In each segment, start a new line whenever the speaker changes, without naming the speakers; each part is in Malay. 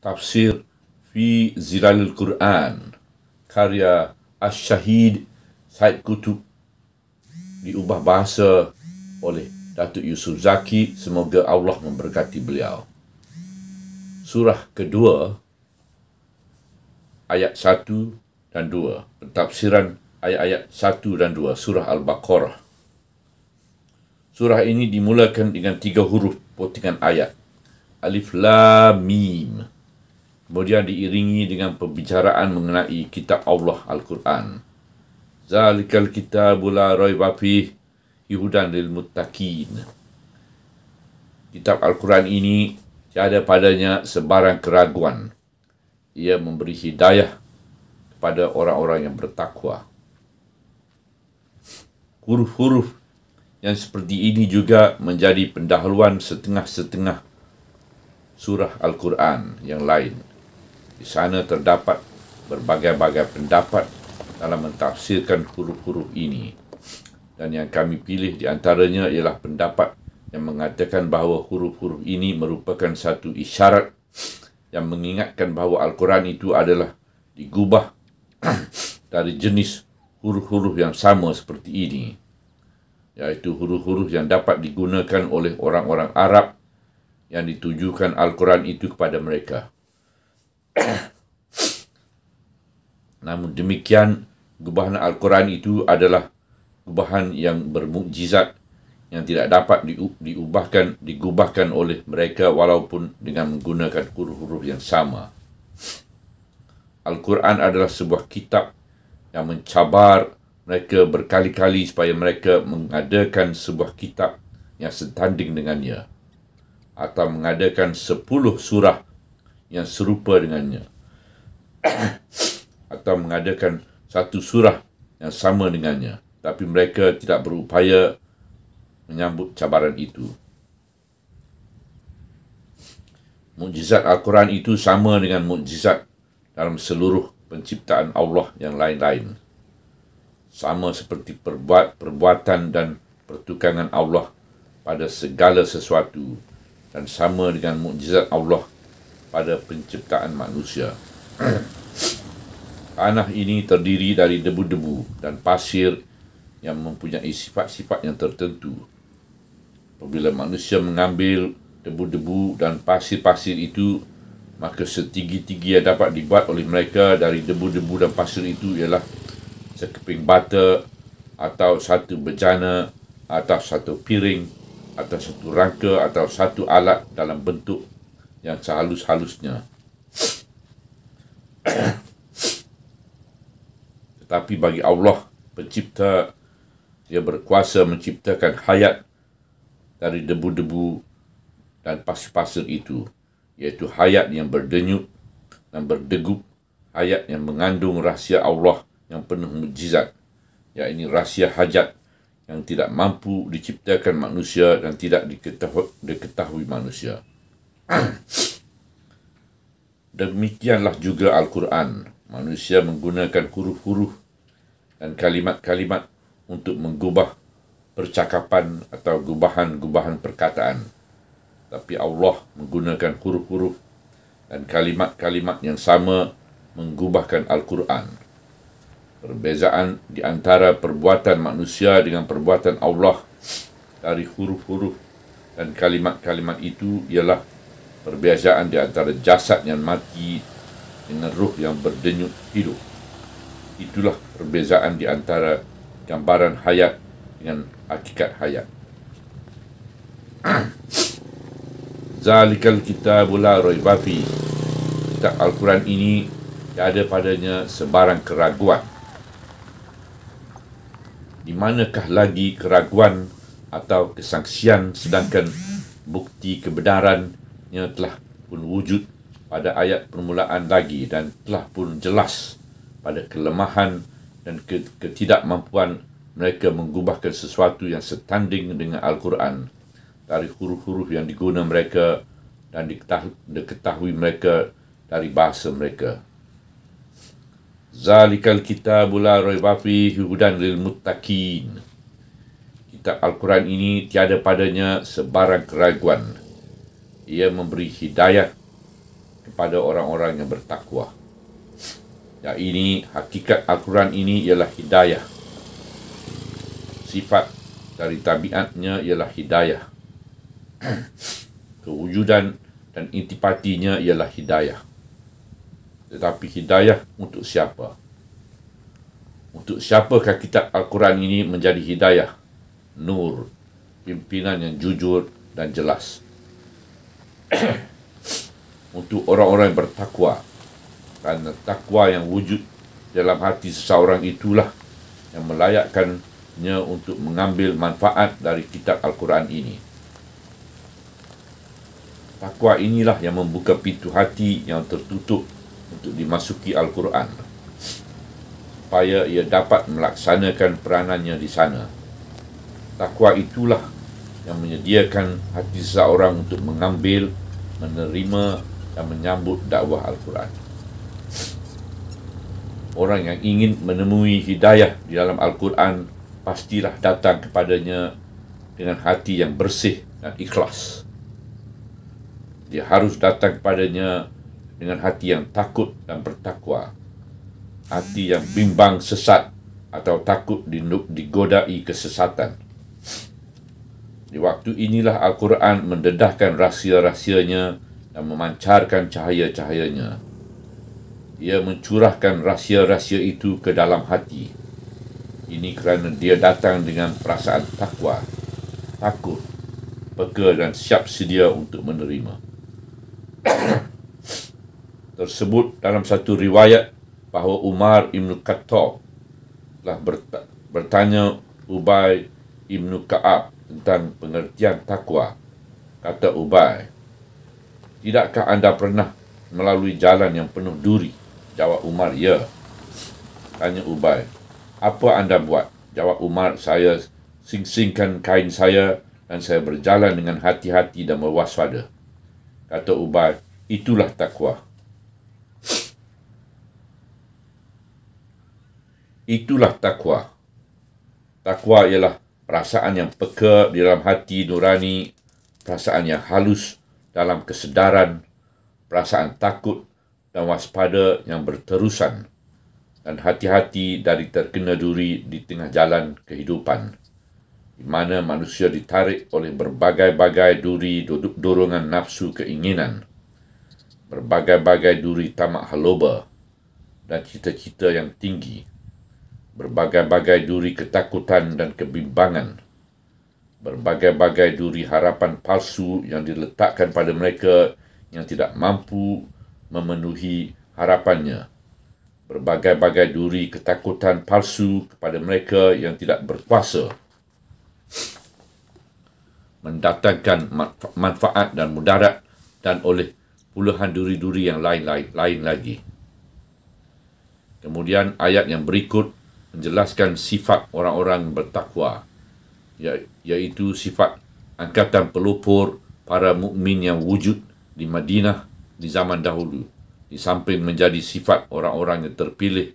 Tafsir Fi Ziranil Quran Karya Ash-Shahid Said Kutub Diubah bahasa oleh Datuk Yusuf Zaki Semoga Allah memberkati beliau Surah kedua Ayat satu dan dua. Tafsiran ayat-ayat satu dan dua Surah Al-Baqarah Surah ini dimulakan dengan tiga huruf potongan ayat Alif Lam Mim kemudian diiringi dengan pembicaraan mengenai kitab Allah Al-Quran. Zalikal kitabu la raiba fih yuhudan lil muttaqin. Kitab Al-Quran ini tiada padanya sebarang keraguan. Ia memberi hidayah kepada orang-orang yang bertakwa. Huruf-huruf yang seperti ini juga menjadi pendahuluan setengah-setengah surah Al-Quran yang lain. Di sana terdapat berbagai-bagai pendapat dalam mentafsirkan huruf-huruf ini. Dan yang kami pilih di antaranya ialah pendapat yang mengatakan bahawa huruf-huruf ini merupakan satu isyarat yang mengingatkan bahawa Al-Quran itu adalah digubah dari jenis huruf-huruf yang sama seperti ini iaitu huruf-huruf yang dapat digunakan oleh orang-orang Arab yang ditujukan Al-Quran itu kepada mereka. Namun demikian, gubahan Al-Quran itu adalah gubahan yang bermukjizat yang tidak dapat diubahkan, digubahkan oleh mereka walaupun dengan menggunakan huruf-huruf yang sama. Al-Quran adalah sebuah kitab yang mencabar mereka berkali-kali supaya mereka mengadakan sebuah kitab yang setanding dengannya atau mengadakan sepuluh surah yang serupa dengannya atau mengadakan satu surah yang sama dengannya tapi mereka tidak berupaya menyambut cabaran itu mukjizat al-Quran itu sama dengan mukjizat dalam seluruh penciptaan Allah yang lain-lain sama seperti perbuat perbuatan dan pertukangan Allah pada segala sesuatu dan sama dengan mukjizat Allah pada penciptaan manusia. Tanah ini terdiri dari debu-debu dan pasir yang mempunyai sifat-sifat yang tertentu. Bila manusia mengambil debu-debu dan pasir-pasir itu, maka setinggi-tinggi yang dapat dibuat oleh mereka dari debu-debu dan pasir itu ialah sekeping bata atau satu bejana atau satu piring atau satu rangka atau satu alat dalam bentuk yang sehalus-halusnya. Tetapi bagi Allah, pencipta, dia berkuasa menciptakan hayat dari debu-debu dan pasir-pasir itu, iaitu hayat yang berdenyut dan berdegup, hayat yang mengandung rahsia Allah yang penuh mujizat, iaitu rahsia hajat yang tidak mampu diciptakan manusia dan tidak diketahui, diketahui manusia. Demikianlah juga Al-Quran. Manusia menggunakan huruf-huruf dan kalimat-kalimat untuk mengubah percakapan atau gubahan-gubahan perkataan. Tapi Allah menggunakan huruf-huruf dan kalimat-kalimat yang sama menggubahkan Al-Quran. Perbezaan di antara perbuatan manusia dengan perbuatan Allah dari huruf-huruf dan kalimat-kalimat itu ialah perbezaan di antara jasad yang mati dengan ruh yang berdenyut hidup. Itulah perbezaan di antara gambaran hayat dengan hakikat hayat. Zalikal kita bula roi bafi Kitab Al-Quran ini Tidak ada padanya sebarang keraguan Di manakah lagi keraguan Atau kesangsian Sedangkan bukti kebenaran sebenarnya telah pun wujud pada ayat permulaan lagi dan telah pun jelas pada kelemahan dan ketidakmampuan mereka menggubahkan sesuatu yang setanding dengan Al-Quran dari huruf-huruf yang diguna mereka dan diketahui mereka dari bahasa mereka. Zalikal kita la raiba fihi hudan lil muttaqin. Kitab Al-Quran ini tiada padanya sebarang keraguan ia memberi hidayah kepada orang-orang yang bertakwa. Yang ini, hakikat Al-Quran ini ialah hidayah. Sifat dari tabiatnya ialah hidayah. Kewujudan dan intipatinya ialah hidayah. Tetapi hidayah untuk siapa? Untuk siapakah kitab Al-Quran ini menjadi hidayah? Nur, pimpinan yang jujur dan jelas. untuk orang-orang yang bertakwa kerana takwa yang wujud dalam hati seseorang itulah yang melayakkannya untuk mengambil manfaat dari kitab al-Quran ini takwa inilah yang membuka pintu hati yang tertutup untuk dimasuki al-Quran supaya ia dapat melaksanakan peranannya di sana takwa itulah yang menyediakan hati seseorang untuk mengambil, menerima dan menyambut dakwah Al-Quran. Orang yang ingin menemui hidayah di dalam Al-Quran pastilah datang kepadanya dengan hati yang bersih dan ikhlas. Dia harus datang kepadanya dengan hati yang takut dan bertakwa. Hati yang bimbang sesat atau takut digodai kesesatan. Di waktu inilah Al-Quran mendedahkan rahsia-rahsianya dan memancarkan cahaya-cahayanya. Ia mencurahkan rahsia-rahsia itu ke dalam hati. Ini kerana dia datang dengan perasaan takwa, takut, peka dan siap sedia untuk menerima. Tersebut dalam satu riwayat bahawa Umar Ibn Khattab telah bertanya Ubay Ibn Ka'ab tentang pengertian takwa kata Ubay tidakkah anda pernah melalui jalan yang penuh duri jawab Umar ya tanya Ubay apa anda buat jawab Umar saya sing-singkan kain saya dan saya berjalan dengan hati-hati dan berwaspada kata Ubay itulah takwa itulah takwa takwa ialah perasaan yang peka di dalam hati nurani, perasaan yang halus dalam kesedaran, perasaan takut dan waspada yang berterusan dan hati-hati dari terkena duri di tengah jalan kehidupan di mana manusia ditarik oleh berbagai-bagai duri dorongan nafsu keinginan, berbagai-bagai duri tamak haloba dan cita-cita yang tinggi berbagai-bagai duri ketakutan dan kebimbangan, berbagai-bagai duri harapan palsu yang diletakkan pada mereka yang tidak mampu memenuhi harapannya, berbagai-bagai duri ketakutan palsu kepada mereka yang tidak berkuasa, mendatangkan manfaat dan mudarat dan oleh puluhan duri-duri yang lain-lain lain lagi. Kemudian ayat yang berikut menjelaskan sifat orang-orang bertakwa ya, iaitu sifat angkatan pelopor para mukmin yang wujud di Madinah di zaman dahulu di samping menjadi sifat orang-orang yang terpilih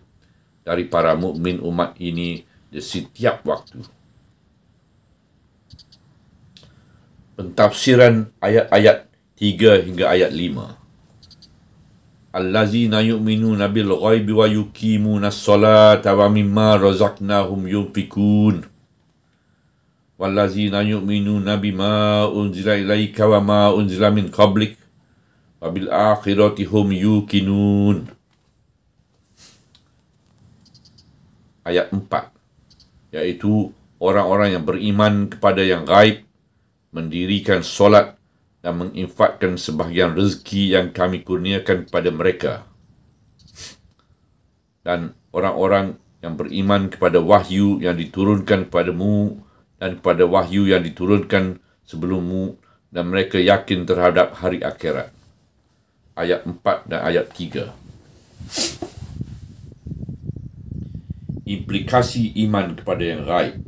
dari para mukmin umat ini di setiap waktu pentafsiran ayat-ayat 3 hingga ayat 5 allazina yu'minuna nabil ghaibi wa yuqimuna as-salata wa mimma razaqnahum yunfikun wallazina yu'minuna bima unzila ilayka wa ma unzila min qablik wa bil akhirati hum ayat empat, iaitu orang-orang yang beriman kepada yang gaib mendirikan solat dan menginfakkan sebahagian rezeki yang kami kurniakan kepada mereka. Dan orang-orang yang beriman kepada wahyu yang diturunkan kepadamu dan kepada wahyu yang diturunkan sebelummu dan mereka yakin terhadap hari akhirat. Ayat 4 dan ayat 3. Implikasi iman kepada yang raib.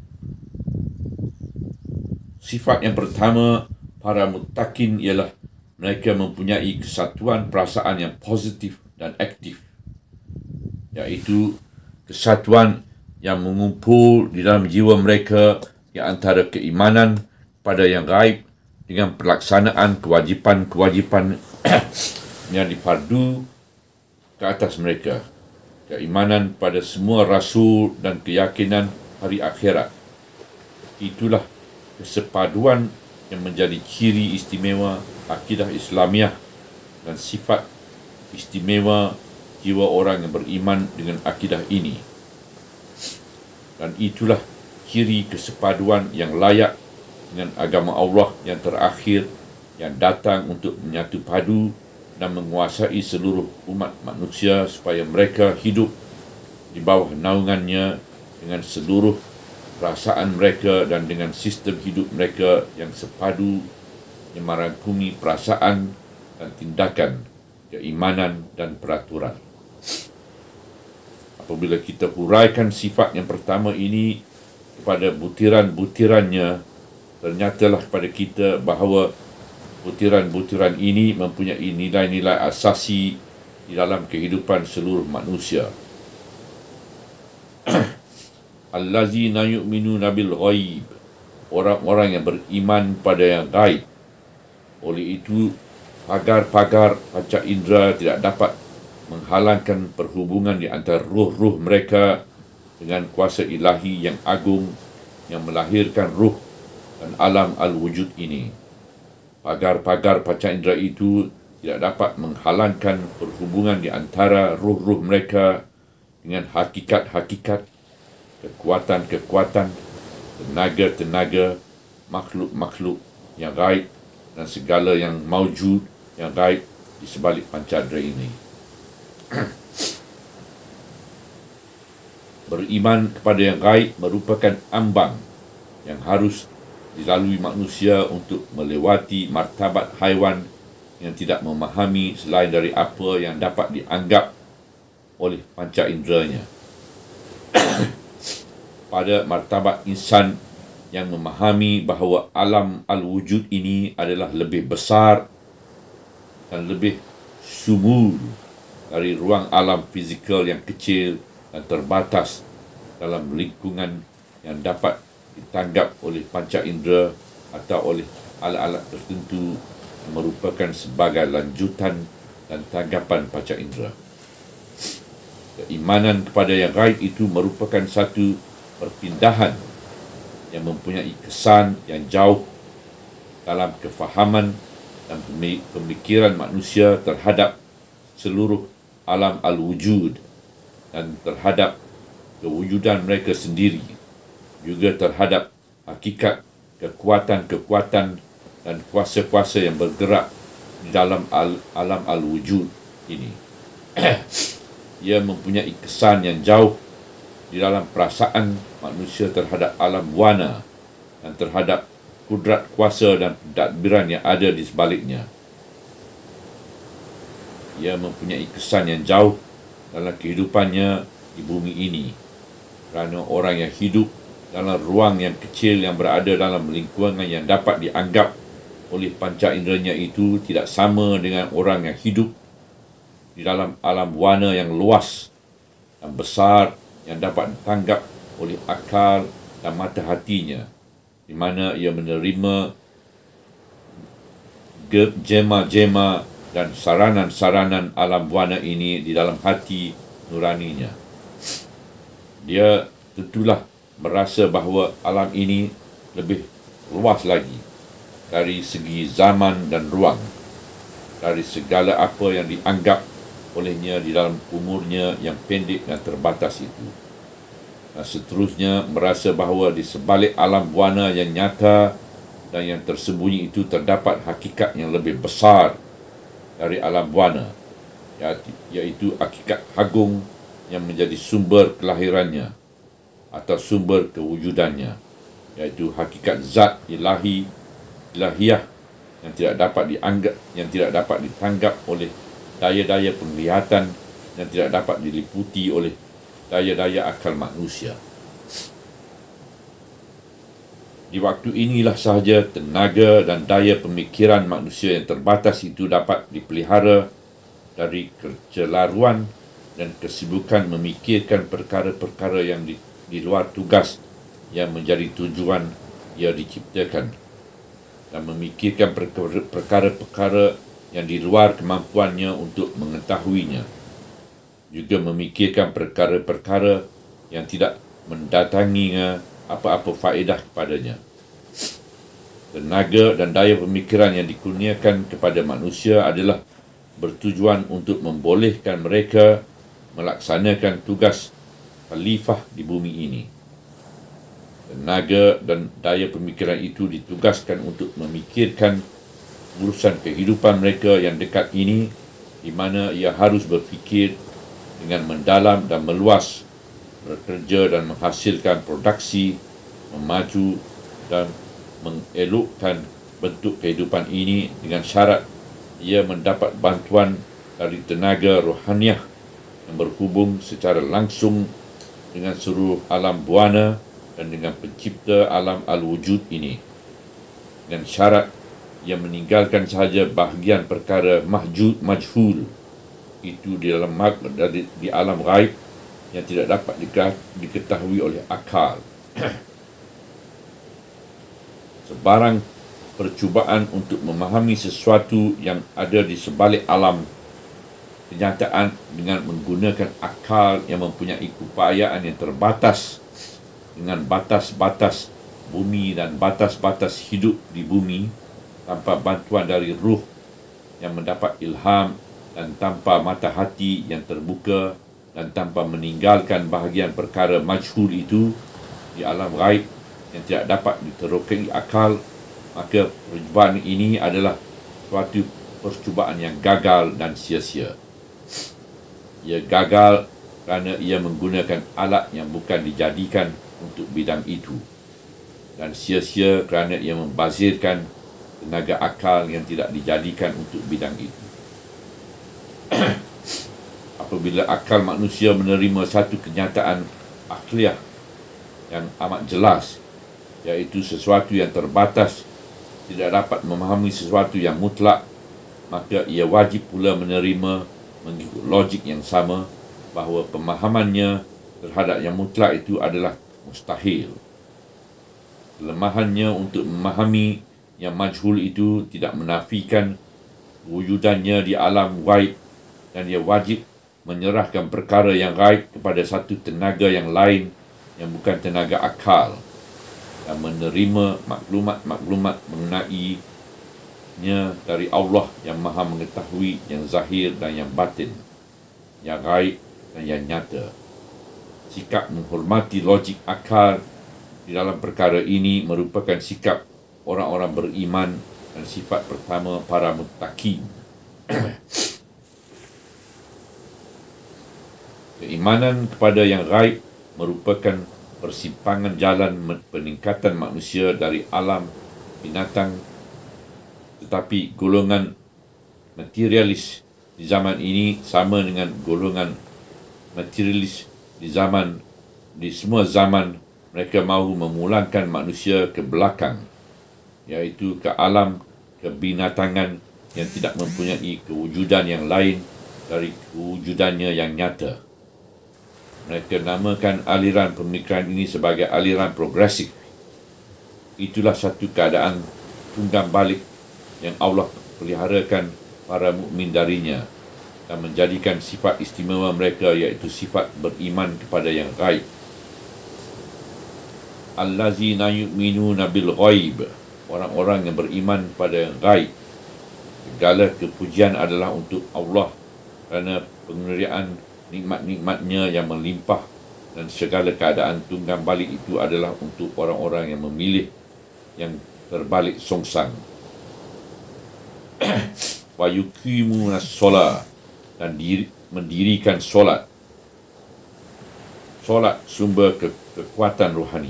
Sifat yang pertama para mutakin ialah mereka mempunyai kesatuan perasaan yang positif dan aktif iaitu kesatuan yang mengumpul di dalam jiwa mereka di antara keimanan pada yang gaib dengan pelaksanaan kewajipan-kewajipan yang dipadu ke atas mereka keimanan pada semua rasul dan keyakinan hari akhirat itulah kesepaduan yang menjadi ciri istimewa akidah Islamiah dan sifat istimewa jiwa orang yang beriman dengan akidah ini. Dan itulah ciri kesepaduan yang layak dengan agama Allah yang terakhir yang datang untuk menyatu padu dan menguasai seluruh umat manusia supaya mereka hidup di bawah naungannya dengan seluruh perasaan mereka dan dengan sistem hidup mereka yang sepadu yang merangkumi perasaan dan tindakan keimanan dan peraturan. Apabila kita huraikan sifat yang pertama ini kepada butiran-butirannya, ternyatalah kepada kita bahawa butiran-butiran ini mempunyai nilai-nilai asasi di dalam kehidupan seluruh manusia allazina yu'minuna bil ghaib orang-orang yang beriman pada yang gaib oleh itu pagar-pagar panca indera tidak dapat menghalangkan perhubungan di antara ruh-ruh mereka dengan kuasa ilahi yang agung yang melahirkan ruh dan alam al-wujud ini. Pagar-pagar panca indera itu tidak dapat menghalangkan perhubungan di antara ruh-ruh mereka dengan hakikat-hakikat kekuatan-kekuatan, tenaga-tenaga, makhluk-makhluk yang gaib dan segala yang maujud yang gaib di sebalik pancadra ini. Beriman kepada yang gaib merupakan ambang yang harus dilalui manusia untuk melewati martabat haiwan yang tidak memahami selain dari apa yang dapat dianggap oleh panca inderanya. pada martabat insan yang memahami bahawa alam al-wujud ini adalah lebih besar dan lebih sumur dari ruang alam fizikal yang kecil dan terbatas dalam lingkungan yang dapat ditanggap oleh panca indera atau oleh alat-alat tertentu merupakan sebagai lanjutan dan tanggapan panca indera. Keimanan kepada yang gaib itu merupakan satu perpindahan yang mempunyai kesan yang jauh dalam kefahaman dan pemikiran manusia terhadap seluruh alam al-wujud dan terhadap kewujudan mereka sendiri juga terhadap hakikat kekuatan-kekuatan dan kuasa-kuasa yang bergerak di dalam al- alam al-wujud ini ia mempunyai kesan yang jauh di dalam perasaan manusia terhadap alam buana, dan terhadap kudrat kuasa dan tadbiran yang ada di sebaliknya. Ia mempunyai kesan yang jauh dalam kehidupannya di bumi ini kerana orang yang hidup dalam ruang yang kecil yang berada dalam lingkungan yang dapat dianggap oleh panca inderanya itu tidak sama dengan orang yang hidup di dalam alam buana yang luas dan besar yang dapat ditanggap oleh akal dan mata hatinya di mana ia menerima jema-jema dan saranan-saranan alam buana ini di dalam hati nuraninya. Dia tentulah merasa bahawa alam ini lebih luas lagi dari segi zaman dan ruang dari segala apa yang dianggap olehnya di dalam umurnya yang pendek dan terbatas itu seterusnya merasa bahawa di sebalik alam buana yang nyata dan yang tersembunyi itu terdapat hakikat yang lebih besar dari alam buana iaitu hakikat agung yang menjadi sumber kelahirannya atau sumber kewujudannya iaitu hakikat zat ilahi ilahiah yang tidak dapat dianggap yang tidak dapat ditanggap oleh daya-daya penglihatan yang tidak dapat diliputi oleh daya-daya akal manusia. Di waktu inilah sahaja tenaga dan daya pemikiran manusia yang terbatas itu dapat dipelihara dari kecelaruan dan kesibukan memikirkan perkara-perkara yang di, di luar tugas yang menjadi tujuan ia diciptakan dan memikirkan perkara-perkara yang di luar kemampuannya untuk mengetahuinya juga memikirkan perkara-perkara yang tidak mendatanginya apa-apa faedah kepadanya. Tenaga dan daya pemikiran yang dikurniakan kepada manusia adalah bertujuan untuk membolehkan mereka melaksanakan tugas khalifah di bumi ini. Tenaga dan daya pemikiran itu ditugaskan untuk memikirkan urusan kehidupan mereka yang dekat ini di mana ia harus berfikir dengan mendalam dan meluas bekerja dan menghasilkan produksi memaju dan mengelukkan bentuk kehidupan ini dengan syarat ia mendapat bantuan dari tenaga rohaniah yang berhubung secara langsung dengan seluruh alam buana dan dengan pencipta alam al-wujud ini dengan syarat ia meninggalkan sahaja bahagian perkara mahjud majhul itu di dalam mak dari di, alam raib yang tidak dapat diketahui oleh akal. Sebarang percubaan untuk memahami sesuatu yang ada di sebalik alam kenyataan dengan menggunakan akal yang mempunyai keupayaan yang terbatas dengan batas-batas bumi dan batas-batas hidup di bumi tanpa bantuan dari ruh yang mendapat ilham dan tanpa mata hati yang terbuka dan tanpa meninggalkan bahagian perkara majhul itu di alam ghaib yang tidak dapat diterokai akal maka perjumpaan ini adalah suatu percubaan yang gagal dan sia-sia ia gagal kerana ia menggunakan alat yang bukan dijadikan untuk bidang itu dan sia-sia kerana ia membazirkan tenaga akal yang tidak dijadikan untuk bidang itu apabila akal manusia menerima satu kenyataan akliah yang amat jelas iaitu sesuatu yang terbatas tidak dapat memahami sesuatu yang mutlak maka ia wajib pula menerima mengikut logik yang sama bahawa pemahamannya terhadap yang mutlak itu adalah mustahil kelemahannya untuk memahami yang majhul itu tidak menafikan wujudannya di alam waib dan ia wajib menyerahkan perkara yang gaib kepada satu tenaga yang lain yang bukan tenaga akal dan menerima maklumat-maklumat mengenai nya dari Allah yang maha mengetahui yang zahir dan yang batin, yang gaib dan yang nyata. Sikap menghormati logik akal di dalam perkara ini merupakan sikap orang-orang beriman dan sifat pertama para mutakin. Keimanan kepada yang raib merupakan persimpangan jalan peningkatan manusia dari alam binatang tetapi golongan materialis di zaman ini sama dengan golongan materialis di zaman di semua zaman mereka mahu memulangkan manusia ke belakang iaitu ke alam kebinatangan yang tidak mempunyai kewujudan yang lain dari kewujudannya yang nyata. Mereka namakan aliran pemikiran ini sebagai aliran progresif. Itulah satu keadaan tunggang balik yang Allah peliharakan para mukmin darinya dan menjadikan sifat istimewa mereka iaitu sifat beriman kepada yang gaib. Allazina yu'minu nabil ghaib Orang-orang yang beriman kepada yang gaib Segala kepujian adalah untuk Allah Kerana pengeriaan nikmat-nikmatnya yang melimpah dan segala keadaan tunggang balik itu adalah untuk orang-orang yang memilih yang terbalik songsang. Wayukimu nasola dan diri, mendirikan solat. Solat sumber ke, kekuatan rohani.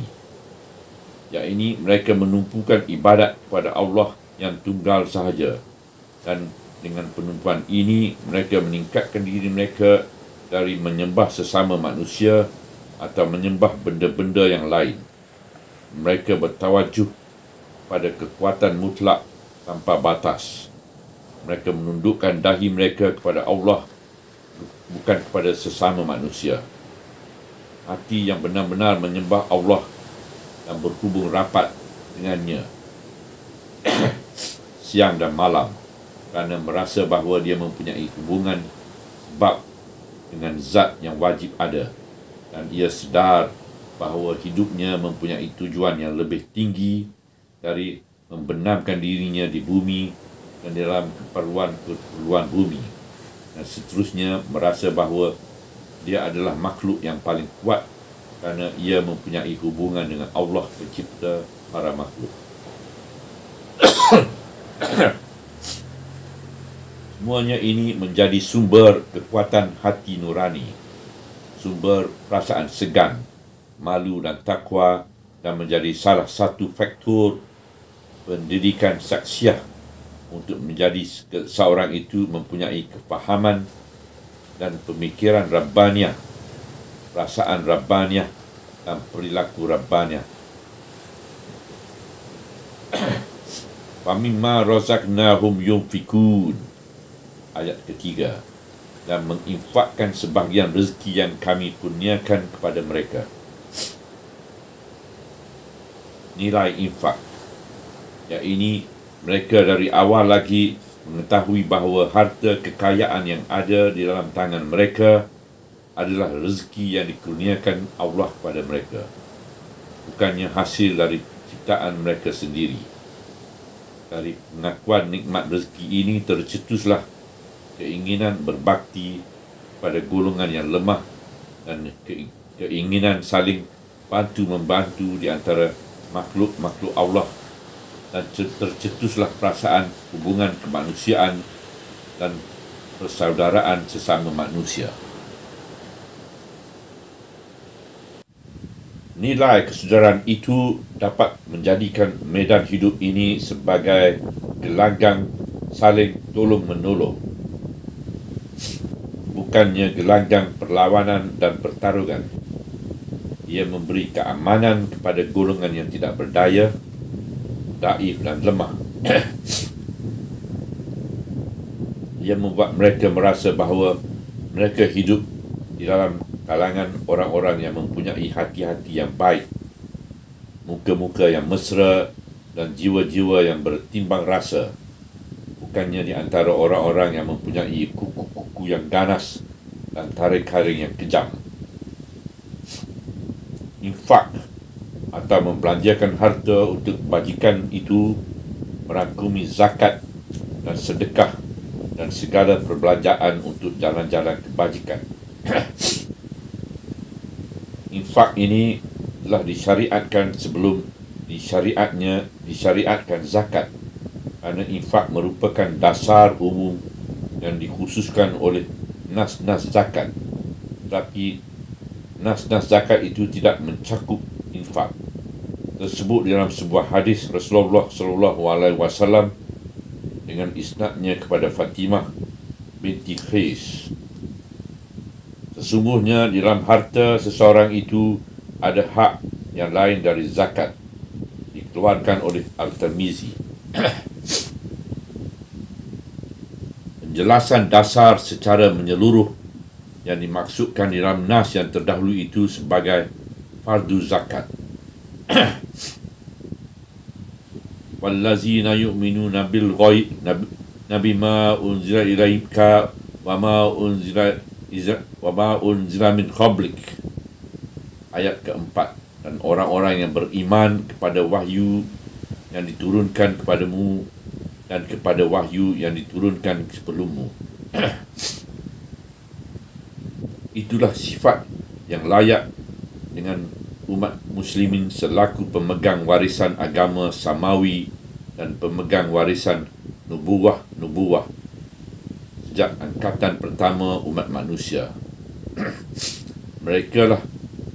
Yang ini mereka menumpukan ibadat kepada Allah yang tunggal sahaja. Dan dengan penumpuan ini, mereka meningkatkan diri mereka dari menyembah sesama manusia atau menyembah benda-benda yang lain. Mereka bertawajuh pada kekuatan mutlak tanpa batas. Mereka menundukkan dahi mereka kepada Allah bukan kepada sesama manusia. Hati yang benar-benar menyembah Allah dan berhubung rapat dengannya siang dan malam kerana merasa bahawa dia mempunyai hubungan sebab dengan zat yang wajib ada dan ia sedar bahawa hidupnya mempunyai tujuan yang lebih tinggi dari membenamkan dirinya di bumi dan dalam keperluan-keperluan bumi dan seterusnya merasa bahawa dia adalah makhluk yang paling kuat kerana ia mempunyai hubungan dengan Allah pencipta para makhluk. semuanya ini menjadi sumber kekuatan hati nurani, sumber perasaan segan, malu dan takwa dan menjadi salah satu faktor pendidikan saksiah untuk menjadi seorang itu mempunyai kefahaman dan pemikiran Rabbaniah, perasaan Rabbaniah dan perilaku Rabbaniah. Famimma razaqnahum yunfikun ayat ketiga dan menginfakkan sebahagian rezeki yang kami kurniakan kepada mereka nilai infak yang ini mereka dari awal lagi mengetahui bahawa harta kekayaan yang ada di dalam tangan mereka adalah rezeki yang dikurniakan Allah kepada mereka bukannya hasil dari ciptaan mereka sendiri dari pengakuan nikmat rezeki ini tercetuslah keinginan berbakti pada golongan yang lemah dan keinginan saling bantu membantu di antara makhluk-makhluk Allah dan tercetuslah perasaan hubungan kemanusiaan dan persaudaraan sesama manusia. Nilai kesedaran itu dapat menjadikan medan hidup ini sebagai gelanggang saling tolong menolong bukannya gelanggang perlawanan dan pertarungan. Ia memberi keamanan kepada golongan yang tidak berdaya, daif dan lemah. Ia membuat mereka merasa bahawa mereka hidup di dalam kalangan orang-orang yang mempunyai hati-hati yang baik, muka-muka yang mesra dan jiwa-jiwa yang bertimbang rasa, bukannya di antara orang-orang yang mempunyai kuku yang ganas dan tarik-tarik yang kejam. Infak atau membelanjakan harta untuk kebajikan itu merangkumi zakat dan sedekah dan segala perbelanjaan untuk jalan-jalan kebajikan. Infak ini telah disyariatkan sebelum disyariatnya disyariatkan zakat kerana infak merupakan dasar umum yang dikhususkan oleh nas-nas zakat tapi nas-nas zakat itu tidak mencakup infak tersebut dalam sebuah hadis Rasulullah sallallahu alaihi wasallam dengan isnadnya kepada Fatimah binti Khais sesungguhnya dalam harta seseorang itu ada hak yang lain dari zakat dikeluarkan oleh Al-Tirmizi penjelasan dasar secara menyeluruh yang dimaksudkan di dalam nas yang terdahulu itu sebagai fardu zakat. Wallazina yu'minuna bil ghaib nabi ma unzila ilaika wa ma unzila iza wa ma unzila min qablik. Ayat keempat dan orang-orang yang beriman kepada wahyu yang diturunkan kepadamu dan kepada wahyu yang diturunkan sebelummu. Itulah sifat yang layak dengan umat muslimin selaku pemegang warisan agama Samawi dan pemegang warisan nubuah-nubuah sejak angkatan pertama umat manusia. Mereka lah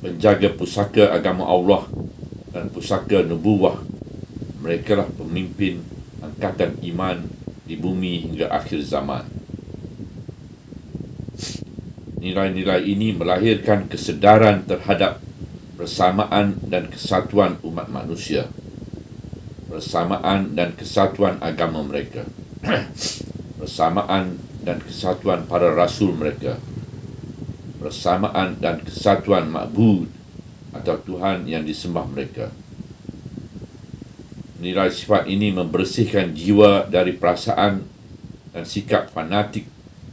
menjaga pusaka agama Allah dan pusaka nubuah. Mereka lah pemimpin tingkatan iman di bumi hingga akhir zaman. Nilai-nilai ini melahirkan kesedaran terhadap persamaan dan kesatuan umat manusia. Persamaan dan kesatuan agama mereka. persamaan dan kesatuan para rasul mereka. Persamaan dan kesatuan makbud atau Tuhan yang disembah mereka nilai sifat ini membersihkan jiwa dari perasaan dan sikap fanatik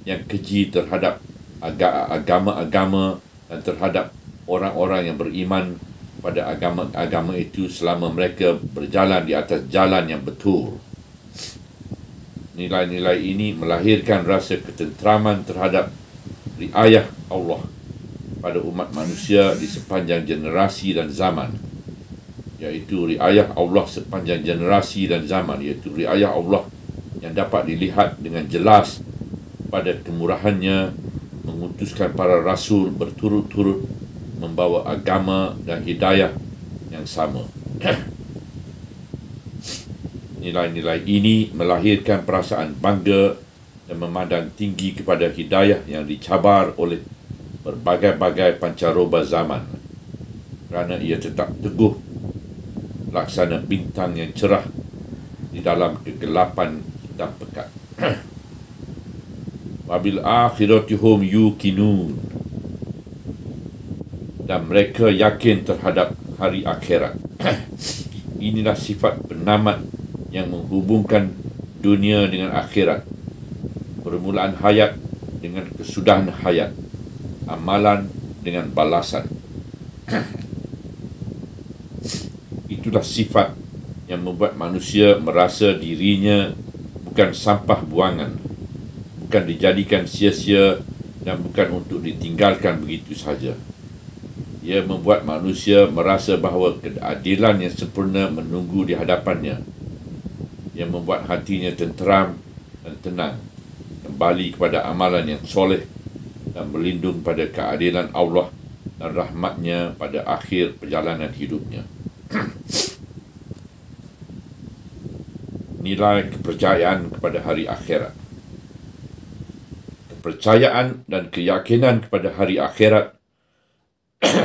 yang keji terhadap agama-agama dan terhadap orang-orang yang beriman pada agama-agama itu selama mereka berjalan di atas jalan yang betul. Nilai-nilai ini melahirkan rasa ketenteraman terhadap riayah Allah pada umat manusia di sepanjang generasi dan zaman iaitu riayah Allah sepanjang generasi dan zaman iaitu riayah Allah yang dapat dilihat dengan jelas pada kemurahannya mengutuskan para rasul berturut-turut membawa agama dan hidayah yang sama nilai-nilai ini melahirkan perasaan bangga dan memandang tinggi kepada hidayah yang dicabar oleh berbagai-bagai pancaroba zaman kerana ia tetap teguh laksana bintang yang cerah di dalam kegelapan dan pekat. Wabil akhiratihum yukinun. Dan mereka yakin terhadap hari akhirat. Inilah sifat penamat yang menghubungkan dunia dengan akhirat. Permulaan hayat dengan kesudahan hayat. Amalan dengan balasan. itulah sifat yang membuat manusia merasa dirinya bukan sampah buangan, bukan dijadikan sia-sia dan bukan untuk ditinggalkan begitu saja. Ia membuat manusia merasa bahawa keadilan yang sempurna menunggu di hadapannya. yang membuat hatinya tenteram dan tenang, kembali kepada amalan yang soleh dan berlindung pada keadilan Allah dan rahmatnya pada akhir perjalanan hidupnya. nilai kepercayaan kepada hari akhirat. Kepercayaan dan keyakinan kepada hari akhirat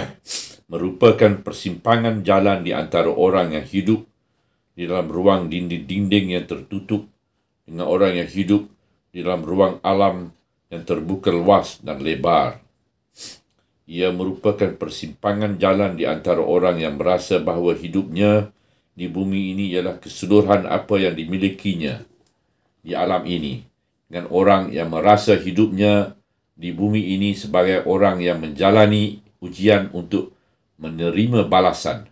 merupakan persimpangan jalan di antara orang yang hidup di dalam ruang dinding-dinding yang tertutup dengan orang yang hidup di dalam ruang alam yang terbuka luas dan lebar. Ia merupakan persimpangan jalan di antara orang yang merasa bahawa hidupnya di bumi ini ialah keseluruhan apa yang dimilikinya di alam ini dengan orang yang merasa hidupnya di bumi ini sebagai orang yang menjalani ujian untuk menerima balasan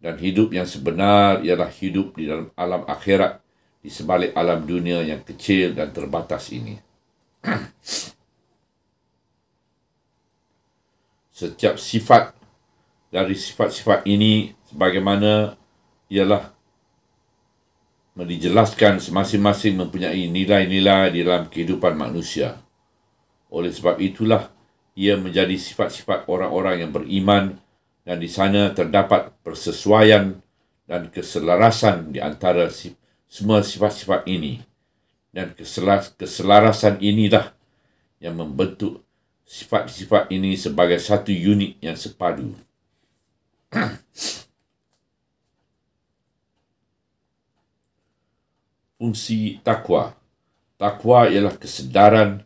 dan hidup yang sebenar ialah hidup di dalam alam akhirat di sebalik alam dunia yang kecil dan terbatas ini setiap sifat dari sifat-sifat ini sebagaimana ialah dijelaskan masing-masing mempunyai nilai-nilai di dalam kehidupan manusia. Oleh sebab itulah ia menjadi sifat-sifat orang-orang yang beriman dan di sana terdapat persesuaian dan keselarasan di antara semua sifat-sifat ini. Dan keselarasan inilah yang membentuk sifat-sifat ini sebagai satu unit yang sepadu. fungsi takwa. Takwa ialah kesedaran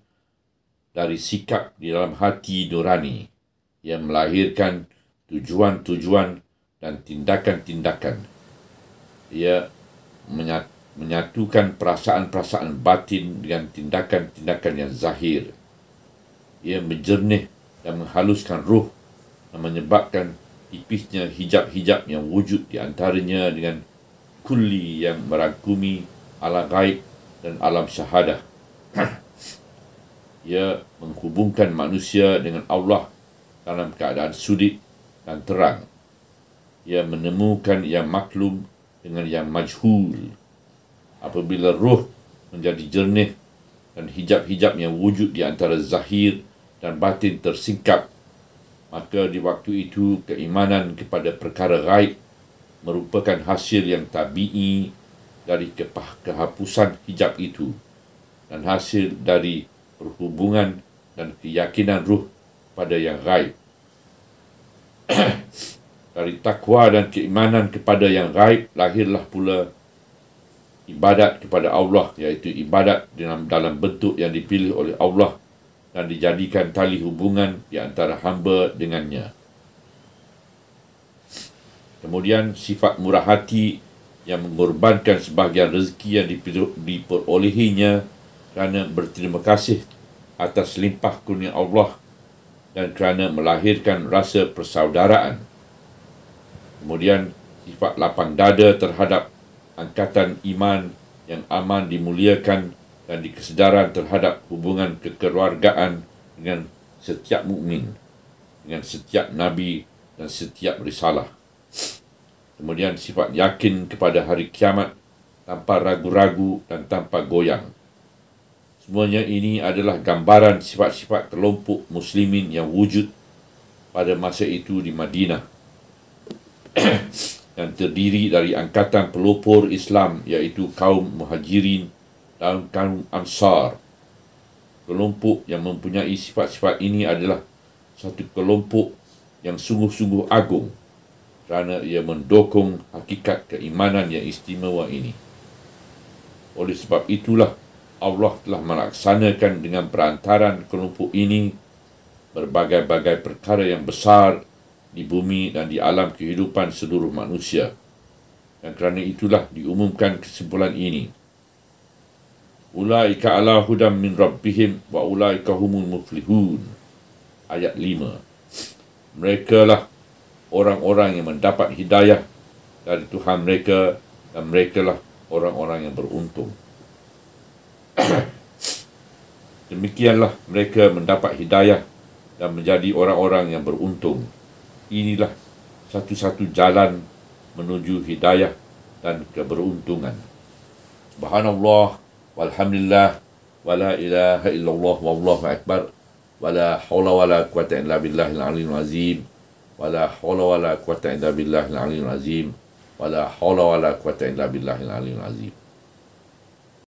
dari sikap di dalam hati nurani yang melahirkan tujuan-tujuan dan tindakan-tindakan. Ia menyatukan perasaan-perasaan batin dengan tindakan-tindakan yang zahir. Ia menjernih dan menghaluskan ruh dan menyebabkan tipisnya hijab-hijab yang wujud di antaranya dengan kuli yang merangkumi alam gaib dan alam syahadah. Ia menghubungkan manusia dengan Allah dalam keadaan sudik dan terang. Ia menemukan yang maklum dengan yang majhul. Apabila ruh menjadi jernih dan hijab-hijab yang wujud di antara zahir dan batin tersingkap, maka di waktu itu keimanan kepada perkara gaib merupakan hasil yang tabi'i dari kepah kehapusan hijab itu dan hasil dari perhubungan dan keyakinan ruh pada yang gaib. dari takwa dan keimanan kepada yang gaib lahirlah pula ibadat kepada Allah iaitu ibadat dalam dalam bentuk yang dipilih oleh Allah dan dijadikan tali hubungan di antara hamba dengannya. Kemudian sifat murah hati yang mengorbankan sebahagian rezeki yang diperolehinya kerana berterima kasih atas limpah kurnia Allah dan kerana melahirkan rasa persaudaraan. Kemudian, sifat lapang dada terhadap angkatan iman yang aman dimuliakan dan dikesedaran terhadap hubungan kekeluargaan dengan setiap mukmin, dengan setiap nabi dan setiap risalah kemudian sifat yakin kepada hari kiamat tanpa ragu-ragu dan tanpa goyang. Semuanya ini adalah gambaran sifat-sifat kelompok muslimin yang wujud pada masa itu di Madinah dan terdiri dari angkatan pelopor Islam iaitu kaum muhajirin dan kaum ansar. Kelompok yang mempunyai sifat-sifat ini adalah satu kelompok yang sungguh-sungguh agung kerana ia mendukung hakikat keimanan yang istimewa ini. Oleh sebab itulah, Allah telah melaksanakan dengan perantaran kelompok ini berbagai-bagai perkara yang besar di bumi dan di alam kehidupan seluruh manusia. Dan kerana itulah diumumkan kesimpulan ini. Ula'ika ala hudam min rabbihim wa ula'ika humul muflihun. Ayat 5. Mereka lah orang-orang yang mendapat hidayah dari Tuhan mereka dan mereka lah orang-orang yang beruntung. Demikianlah mereka mendapat hidayah dan menjadi orang-orang yang beruntung. Inilah satu-satu jalan menuju hidayah dan keberuntungan. Subhanallah, walhamdulillah, wala ilaha illallah, wallahu akbar, wala hawla wala quwata illa billahil alim azim. Al- al- al- al- wala hawla wala quwwata illa billahil aliyil azim wala hawla wala quwwata illa billahil aliyil azim